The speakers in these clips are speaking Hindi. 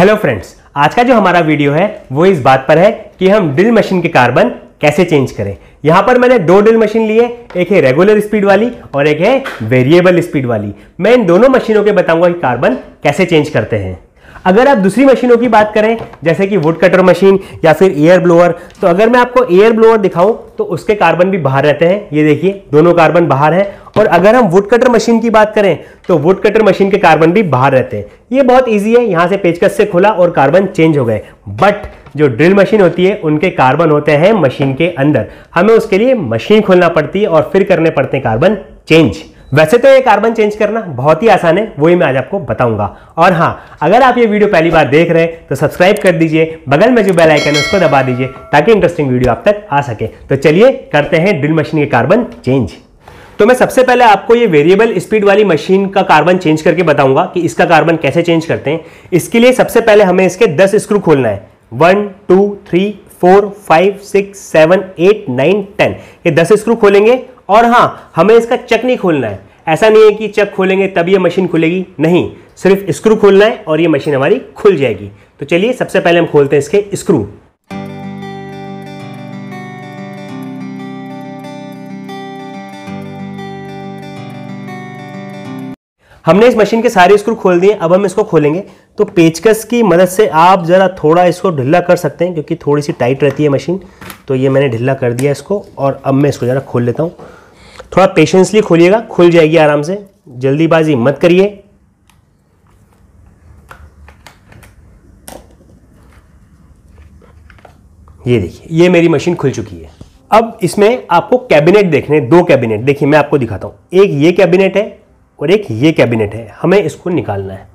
हेलो फ्रेंड्स आज का जो हमारा वीडियो है वो इस बात पर है कि हम ड्रिल मशीन के कार्बन कैसे चेंज करें यहाँ पर मैंने दो ड्रिल मशीन लिए एक है रेगुलर स्पीड वाली और एक है वेरिएबल स्पीड वाली मैं इन दोनों मशीनों के बताऊंगा कि कार्बन कैसे चेंज करते हैं अगर आप दूसरी मशीनों की बात करें जैसे कि वुड कटर मशीन या फिर एयर ब्लोअर तो अगर मैं आपको एयर ब्लोअर दिखाऊं तो उसके कार्बन भी बाहर रहते हैं ये देखिए दोनों कार्बन बाहर हैं और अगर हम वुड कटर मशीन की बात करें तो वुड कटर मशीन के कार्बन भी बाहर रहते हैं ये बहुत ईजी है यहाँ से पेचकस से खुला और कार्बन चेंज हो गए बट जो ड्रिल मशीन होती है उनके कार्बन होते हैं मशीन के अंदर हमें उसके लिए मशीन खोलना पड़ती है और फिर करने पड़ते हैं कार्बन चेंज वैसे तो ये कार्बन चेंज करना बहुत ही आसान है वही मैं आज आपको बताऊंगा और हाँ अगर आप ये वीडियो पहली बार देख रहे हैं तो सब्सक्राइब कर दीजिए बगल में जो बेल आइकन है उसको दबा दीजिए ताकि इंटरेस्टिंग वीडियो आप तक आ सके तो चलिए करते हैं ड्रिल मशीन के कार्बन चेंज तो मैं सबसे पहले आपको ये वेरिएबल स्पीड वाली मशीन का कार्बन चेंज करके बताऊंगा कि इसका कार्बन कैसे चेंज करते हैं इसके लिए सबसे पहले हमें इसके दस स्क्रू खोलना है one two three four five six seven eight nine ten ये दस स्क्रू खोलेंगे और हाँ हमें इसका चक नहीं खोलना है ऐसा नहीं है कि चक खोलेंगे तब ये मशीन खुलेगी नहीं सिर्फ स्क्रू खोलना है और ये मशीन हमारी खुल जाएगी तो चलिए सबसे पहले हम खोलते हैं इसके स्क्रू हमने इस मशीन के सारे स्क्रू खोल दिए अब हम इसको खोलेंगे तो पेचकस की मदद से आप ज़रा थोड़ा इसको ढिल्ला कर सकते हैं क्योंकि थोड़ी सी टाइट रहती है मशीन तो ये मैंने ढिल्ला कर दिया इसको और अब मैं इसको ज़रा खोल लेता हूँ थोड़ा पेशेंसली खोलिएगा खुल जाएगी आराम से जल्दीबाजी मत करिए ये देखिए ये मेरी मशीन खुल चुकी है अब इसमें आपको कैबिनेट देखने दो कैबिनेट देखिए मैं आपको दिखाता हूं एक ये कैबिनेट है और एक ये कैबिनेट है हमें इसको निकालना है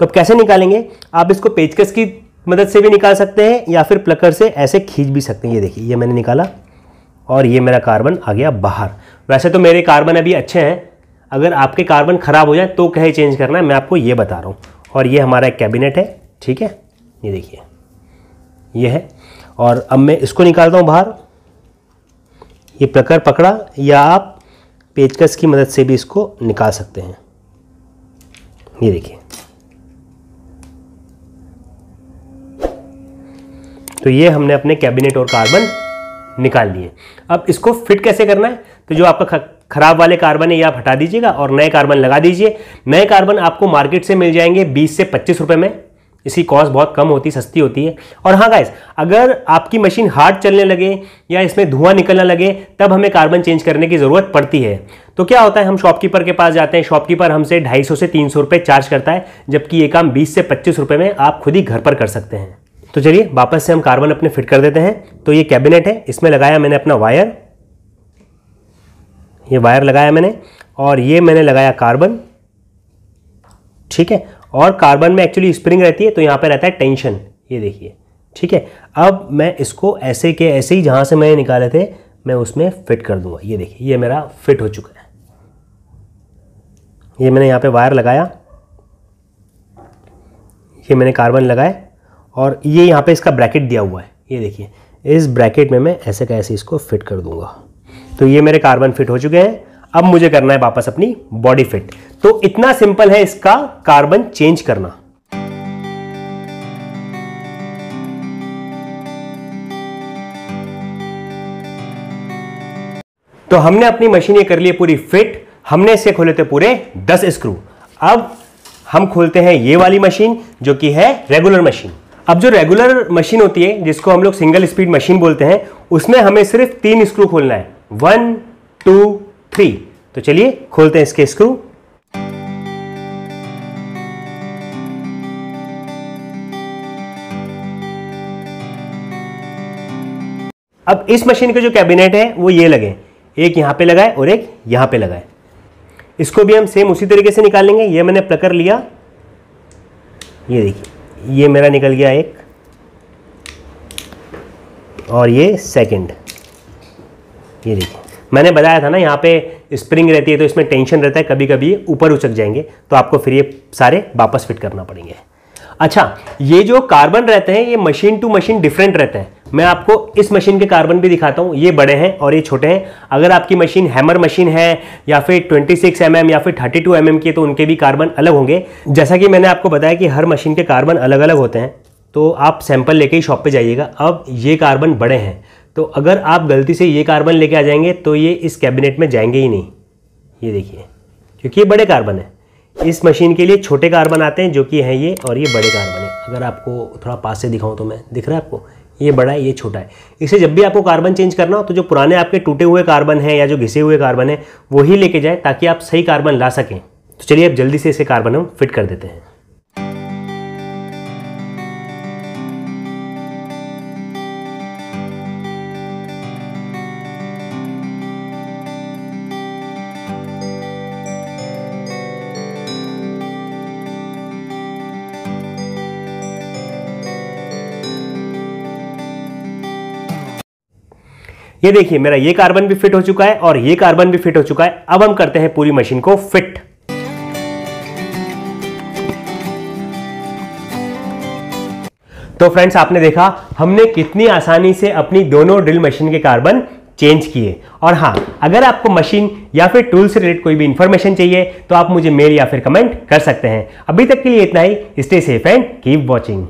तो अब कैसे निकालेंगे आप इसको पेचकस की मदद से भी निकाल सकते हैं या फिर प्लकर से ऐसे खींच भी सकते हैं ये देखिए ये मैंने निकाला और ये मेरा कार्बन आ गया बाहर वैसे तो मेरे कार्बन अभी अच्छे हैं अगर आपके कार्बन ख़राब हो जाए तो कहे चेंज करना है मैं आपको ये बता रहा हूँ और ये हमारा एक कैबिनेट है ठीक है ये देखिए ये है और अब मैं इसको निकालता हूँ बाहर ये प्रकर पकड़ा या आप पेचकस की मदद से भी इसको निकाल सकते हैं ये देखिए तो ये हमने अपने कैबिनेट और कार्बन निकाल दिए अब इसको फिट कैसे करना है तो जो आपका खराब वाले कार्बन है ये आप हटा दीजिएगा और नए कार्बन लगा दीजिए नए कार्बन आपको मार्केट से मिल जाएंगे बीस से पच्चीस रुपये में इसकी कॉस्ट बहुत कम होती सस्ती होती है और हाँ गाइस अगर आपकी मशीन हार्ड चलने लगे या इसमें धुआं निकलने लगे तब हमें कार्बन चेंज करने की ज़रूरत पड़ती है तो क्या होता है हम शॉपकीपर के पास जाते हैं शॉपकीपर हमसे 250 से 300 रुपए चार्ज करता है जबकि ये काम 20 से 25 रुपए में आप खुद ही घर पर कर सकते हैं तो चलिए वापस से हम कार्बन अपने फिट कर देते हैं तो ये कैबिनेट है इसमें लगाया मैंने अपना वायर ये वायर लगाया मैंने और ये मैंने लगाया कार्बन ठीक है और कार्बन में एक्चुअली स्प्रिंग रहती है तो यहाँ पे रहता है टेंशन ये देखिए ठीक है अब मैं इसको ऐसे के ऐसे ही जहाँ से मैंने निकाले थे मैं उसमें फिट कर दूंगा ये देखिए ये मेरा फिट हो चुका है ये मैंने यहाँ पे वायर लगाया ये मैंने कार्बन लगाया और ये यहाँ पे इसका ब्रैकेट दिया हुआ है ये देखिए इस ब्रैकेट में मैं ऐसे कैसे इसको फिट कर दूंगा तो ये मेरे कार्बन फिट हो चुके हैं अब मुझे करना है वापस अपनी बॉडी फिट तो इतना सिंपल है इसका कार्बन चेंज करना तो हमने अपनी मशीन ये कर ली पूरी फिट हमने इसे खोले थे पूरे 10 स्क्रू अब हम खोलते हैं ये वाली मशीन जो कि है रेगुलर मशीन अब जो रेगुलर मशीन होती है जिसको हम लोग सिंगल स्पीड मशीन बोलते हैं उसमें हमें सिर्फ तीन स्क्रू खोलना है वन टू थ्री तो चलिए खोलते हैं इसके स्क्रू अब इस मशीन के जो कैबिनेट है वो ये लगे एक यहां पे लगाए और एक यहां पे लगाए इसको भी हम सेम उसी तरीके से निकालेंगे ये मैंने प्लकर लिया ये देखिए ये मेरा निकल गया एक और ये सेकंड ये देखिए मैंने बताया था ना यहाँ पे स्प्रिंग रहती है तो इसमें टेंशन रहता है कभी कभी ऊपर उचक जाएंगे तो आपको फिर ये सारे वापस फिट करना पड़ेंगे अच्छा ये जो कार्बन रहते हैं ये मशीन टू मशीन डिफरेंट रहते हैं मैं आपको इस मशीन के कार्बन भी दिखाता हूँ ये बड़े हैं और ये छोटे हैं अगर आपकी मशीन हैमर मशीन है या फिर 26 सिक्स mm या फिर 32 टू mm की तो उनके भी कार्बन अलग होंगे जैसा कि मैंने आपको बताया कि हर मशीन के कार्बन अलग अलग होते हैं तो आप सैंपल लेके ही शॉप पे जाइएगा अब ये कार्बन बड़े हैं तो अगर आप गलती से ये कार्बन लेके आ जाएंगे तो ये इस कैबिनेट में जाएंगे ही नहीं ये देखिए क्योंकि ये बड़े कार्बन है इस मशीन के लिए छोटे कार्बन आते हैं जो कि हैं ये और ये बड़े कार्बन है अगर आपको थोड़ा पास से दिखाऊँ तो मैं दिख रहा है आपको ये बड़ा है ये छोटा है इसे जब भी आपको कार्बन चेंज करना हो तो जो पुराने आपके टूटे हुए कार्बन हैं या जो घिसे हुए कार्बन है वही लेके जाए ताकि आप सही कार्बन ला सकें तो चलिए आप जल्दी से इसे कार्बन हम फिट कर देते हैं ये देखिए मेरा ये कार्बन भी फिट हो चुका है और ये कार्बन भी फिट हो चुका है अब हम करते हैं पूरी मशीन को फिट तो फ्रेंड्स आपने देखा हमने कितनी आसानी से अपनी दोनों ड्रिल मशीन के कार्बन चेंज किए और हाँ अगर आपको मशीन या फिर टूल्स से रिलेटेड कोई भी इंफॉर्मेशन चाहिए तो आप मुझे मेल या फिर कमेंट कर सकते हैं अभी तक के लिए इतना ही stay safe and keep watching